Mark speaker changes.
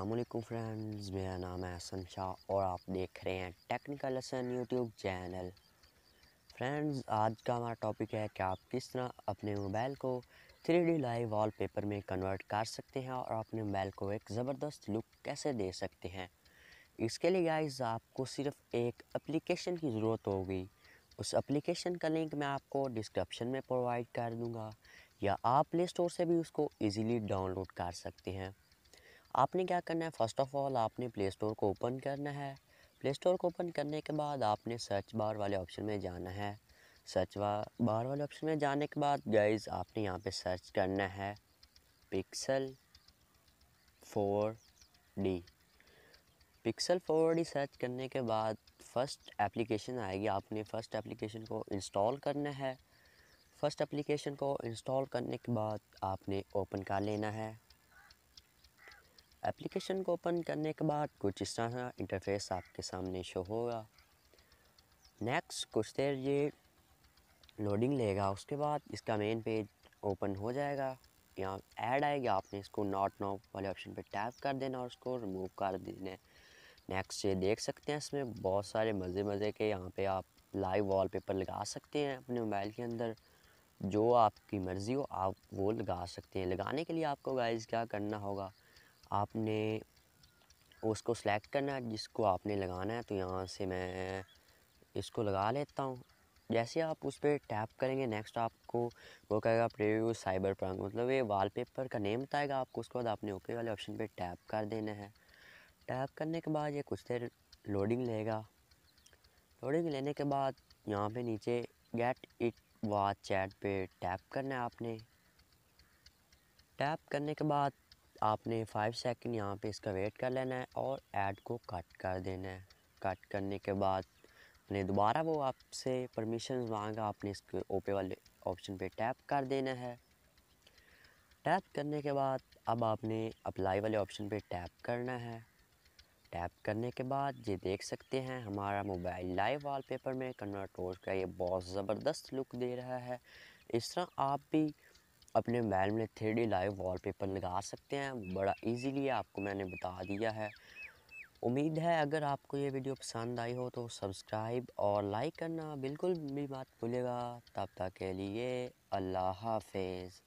Speaker 1: Aslam friends मेरा नाम है हसन शाह और आप देख रहे हैं technical Hasan YouTube channel friends आज का हमारा टॉपिक है कि आप किस तरह अपने मोबाइल को थ्री डी लाइव पेपर में कन्वर्ट कर सकते हैं और अपने मोबाइल को एक ज़बरदस्त लुक कैसे दे सकते हैं इसके लिए गाइज आपको सिर्फ एक अप्लीकेशन की ज़रूरत होगी उस एप्लीकेशन का लिंक मैं आपको डिस्क्रप्शन में प्रोवाइड कर दूँगा या आप प्ले स्टोर से भी उसको ईज़िली डाउनलोड कर सकते हैं आपने क्या करना है फ़र्स्ट ऑफ़ ऑल आपने प्ले स्टोर को ओपन करना है प्ले स्टोर को ओपन करने के बाद आपने सर्च बार वाले ऑप्शन में जाना है सर्च बार वाले ऑप्शन में जाने के बाद गाइज आपने यहाँ पे सर्च करना है pixel four D pixel four D search करने के बाद फ़र्स्ट एप्लीकेशन आएगी आपने फ़र्स्ट एप्लीकेशन को इंस्टॉल करना है फ़र्स्ट एप्लीकेशन को इंस्टॉल करने के बाद आपने ओपन कर लेना है एप्लीकेशन को ओपन करने के बाद कुछ इस तरह इंटरफेस आपके सामने शो होगा नेक्स्ट कुछ देर ये लोडिंग लेगा उसके बाद इसका मेन पेज ओपन हो जाएगा यहाँ ऐड आएगा आपने इसको नॉट नो वाले ऑप्शन पे टैप कर देना और उसको रिमूव कर देना नेक्स्ट ये देख सकते हैं इसमें बहुत सारे मज़े मज़े के यहाँ पे आप लाइव वॉलपेपर लगा सकते हैं अपने मोबाइल के अंदर जो आपकी मर्ज़ी हो आप वो लगा सकते हैं लगाने के लिए आपको गाइज क्या करना होगा आपने उसको सेलेक्ट करना है जिसको आपने लगाना है तो यहाँ से मैं इसको लगा लेता हूँ जैसे आप उस पर टैप करेंगे नेक्स्ट आपको वो कहेगा प्रीव्यू साइबर प्रंग मतलब ये वॉलपेपर का नेम बताएगा आपको उसके बाद आपने ओके वाले ऑप्शन पे टैप कर देना है टैप करने के बाद ये कुछ देर लोडिंग लेगा लोडिंग लेने के बाद यहाँ पे नीचे गेट इट वाच चैट पे टैप करना है आपने टैप करने के बाद आपने फाइव सेकंड यहाँ पे इसका वेट कर लेना है और ऐड को कट कर देना है कट करने के बाद ने दोबारा वो आपसे परमिशन मांगा आपने इसके ओपे वाले ऑप्शन पे टैप कर देना है टैप करने के बाद अब आपने अप्लाई वाले ऑप्शन पे टैप करना है टैप करने के बाद ये देख सकते हैं हमारा मोबाइल लाइव वाल में कन्वर्ट हो का ये बहुत ज़बरदस्त लुक दे रहा है इस तरह आप भी अपने मोबाइल में थ्री डी लाइव वॉलपेपर लगा सकते हैं बड़ा इजीली आपको मैंने बता दिया है उम्मीद है अगर आपको ये वीडियो पसंद आई हो तो सब्सक्राइब और लाइक करना बिल्कुल भी बात भूलेगा तब तक के लिए अल्लाह हाफिज़